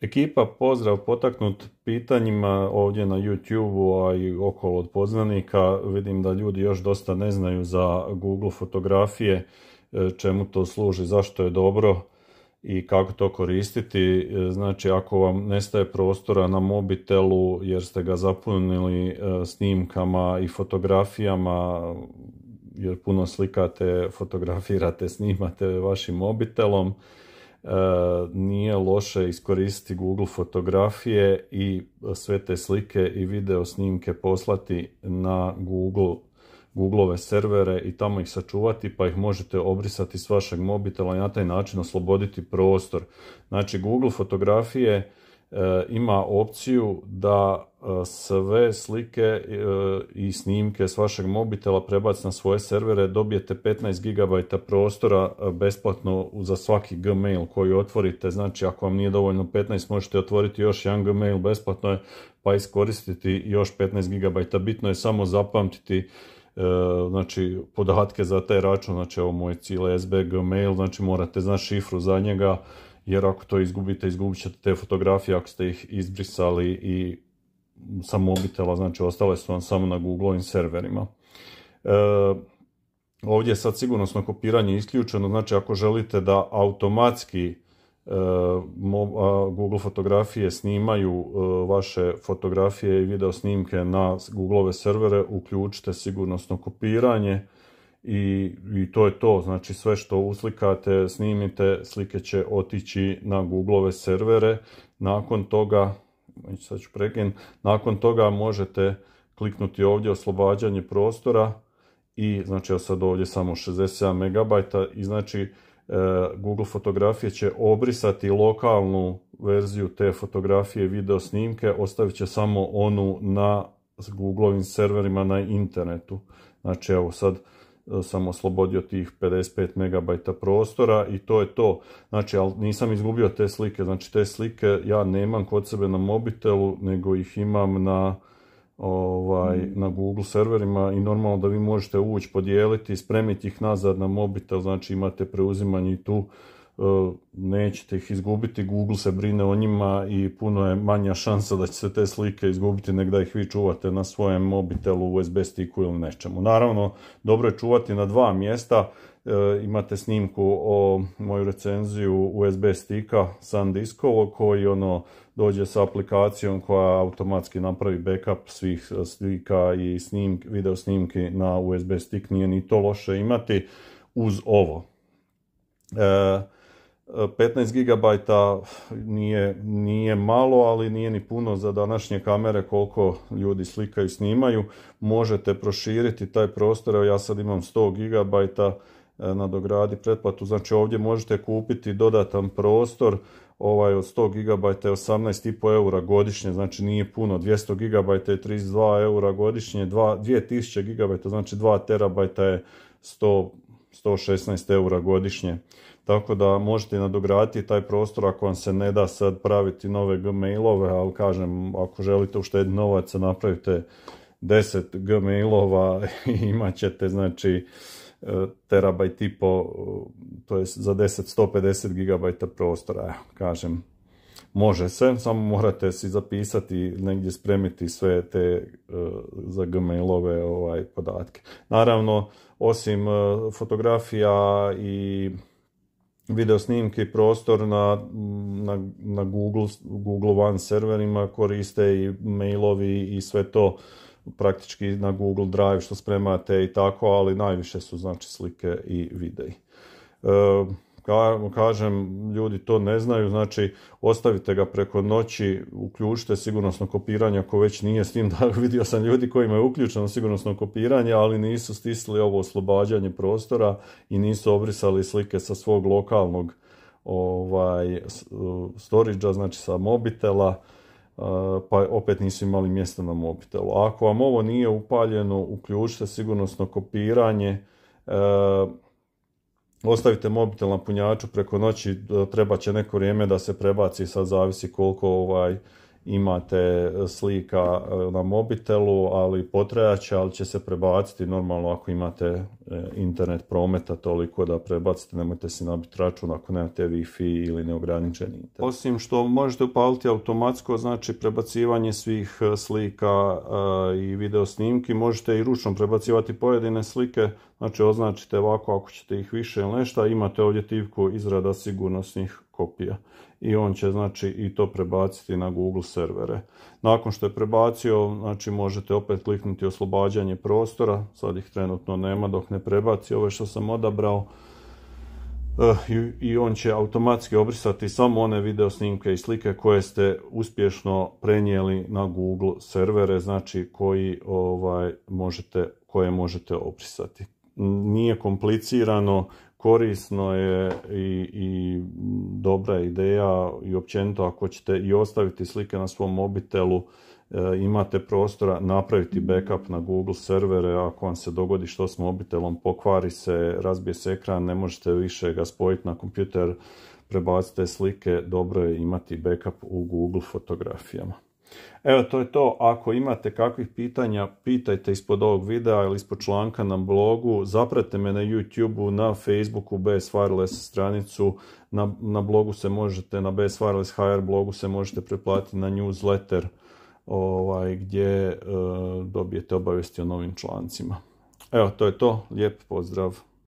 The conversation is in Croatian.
Ekipa pozdrav potaknut pitanjima ovdje na youtube a i okolo od poznanika. Vidim da ljudi još dosta ne znaju za Google fotografije, e, čemu to služi, zašto je dobro i kako to koristiti. E, znači ako vam nestaje prostora na mobitelu jer ste ga zapunili e, snimkama i fotografijama, jer puno slikate, fotografirate, snimate vašim mobitelom, E, nije loše iskoristiti Google fotografije i sve te slike i video snimke poslati na Google Googleove servere i tamo ih sačuvati pa ih možete obrisati s vašeg mobitela i na taj način osloboditi prostor. Znači Google fotografije E, ima opciju da e, sve slike e, i snimke s vašeg mobitela prebaci na svoje servere, dobijete 15 GB prostora besplatno za svaki Gmail koji otvorite, znači ako vam nije dovoljno 15 možete otvoriti još jedan Gmail besplatno pa iskoristiti još 15 GB, bitno je samo zapamtiti znači podatke za taj račun, znači ovo moj cijel SB Gmail, znači morate znati šifru za njega jer ako to izgubite, izgubit ćete te fotografije ako ste ih izbrisali i sa mobitela, znači ostale su vam samo na Google serverima. E, ovdje je sad sigurnosno kopiranje isključeno, znači ako želite da automatski e, Google fotografije snimaju e, vaše fotografije i video snimke na Google servere, uključite sigurnosno kopiranje i, to je to, znači sve što uslikate, snimite, slike će otići na Googleove servere, nakon toga, sad ću pregin, nakon toga možete kliknuti ovdje oslobađanje prostora i znači ja sad ovdje samo 67 MB i znači e, Google fotografije će obrisati lokalnu verziju te fotografije i video snimke, ostavit će samo onu na Googleovim serverima na internetu. Znači evo sad E, sam oslobodio tih 55 MB prostora i to je to. Znači, ali nisam izgubio te slike, znači te slike ja nemam kod sebe na mobitelu, nego ih imam na, ovaj, mm. na Google serverima i normalno da vi možete ući, podijeliti, spremiti ih nazad na mobitel, znači imate preuzimanje i tu E, nećete ih izgubiti, Google se brine o njima i puno je manja šansa da će se te slike izgubiti nego da ih vi čuvate na svojem mobitelu, USB stiku ili nečemu. Naravno, dobro je čuvati na dva mjesta, e, imate snimku o moju recenziju USB stika SanDiskovo koji ono dođe sa aplikacijom koja automatski napravi backup svih slika i snim, video snimki na USB stik, nije ni to loše imati uz ovo. E, 15 GB nije, nije malo, ali nije ni puno za današnje kamere koliko ljudi slikaju, i snimaju. Možete proširiti taj prostor, ja sad imam 100 GB e, na dogradi pretplatu, znači ovdje možete kupiti dodatan prostor ovaj od 100 GB je 18,5 eura godišnje, znači nije puno, 200 GB je 32 eura godišnje, 2000 GB, znači 2 TB je 100 116 eura godišnje. Tako da možete nadograditi taj prostor ako vam se ne da sad praviti nove gmailove, ali kažem, ako želite uštediti novaca, napravite 10 gmailova i imat ćete, znači, e, terabajt i po, e, to je za 10, 150 gigabajta prostora, kažem. Može se, samo morate si zapisati, negdje spremiti sve te e, za Gmailove ovaj, podatke. Naravno, osim e, fotografija i video snimke prostor na, na, na Google, Google One serverima koriste i mailovi i sve to praktički na Google Drive što spremate i tako, ali najviše su znači slike i videi. E, kažem, ljudi to ne znaju, znači ostavite ga preko noći, uključite sigurnosno kopiranje ako već nije s tim da vidio sam ljudi kojima je uključeno sigurnosno kopiranje, ali nisu stisli ovo oslobađanje prostora i nisu obrisali slike sa svog lokalnog ovaj, storage znači sa mobitela, eh, pa opet nisu imali mjesta na mobitelu. ako vam ovo nije upaljeno, uključite sigurnosno kopiranje, eh, ostavite mobitel na punjaču preko noći, e, treba će neko vrijeme da se prebaci, sad zavisi koliko ovaj, imate e, slika e, na mobitelu, ali potrajaće, ali će se prebaciti normalno ako imate E, internet prometa toliko da prebacite, nemojte si nabiti račun ako nemate Wi-Fi ili neograničeni Osim što možete upaliti automatsko, znači prebacivanje svih e, slika e, i video snimki, možete i ručno prebacivati pojedine slike, znači označite ovako ako ćete ih više ili nešto, imate ovdje tipku izrada sigurnosnih kopija i on će znači i to prebaciti na Google servere. Nakon što je prebacio, znači možete opet kliknuti oslobađanje prostora, sad ih trenutno nema dok ne ne prebaci ove što sam odabrao eh, i on će automatski obrisati samo one video snimke i slike koje ste uspješno prenijeli na Google servere, znači koji ovaj možete, koje možete obrisati. Nije komplicirano, korisno je i, i dobra ideja i općenito ako ćete i ostaviti slike na svom mobitelu E, imate prostora napraviti backup na Google servere, ako vam se dogodi što s mobitelom, pokvari se, razbije se ekran, ne možete više ga spojiti na kompjuter, prebacite slike, dobro je imati backup u Google fotografijama. Evo to je to, ako imate kakvih pitanja, pitajte ispod ovog videa ili ispod članka na blogu, zapratite me na YouTubeu, na Facebooku, BS Wireless stranicu, na, blogu se možete, na BS blogu se možete preplatiti na newsletter, ovaj, gdje e, dobijete obavijesti o novim člancima. Evo, to je to. Lijep pozdrav.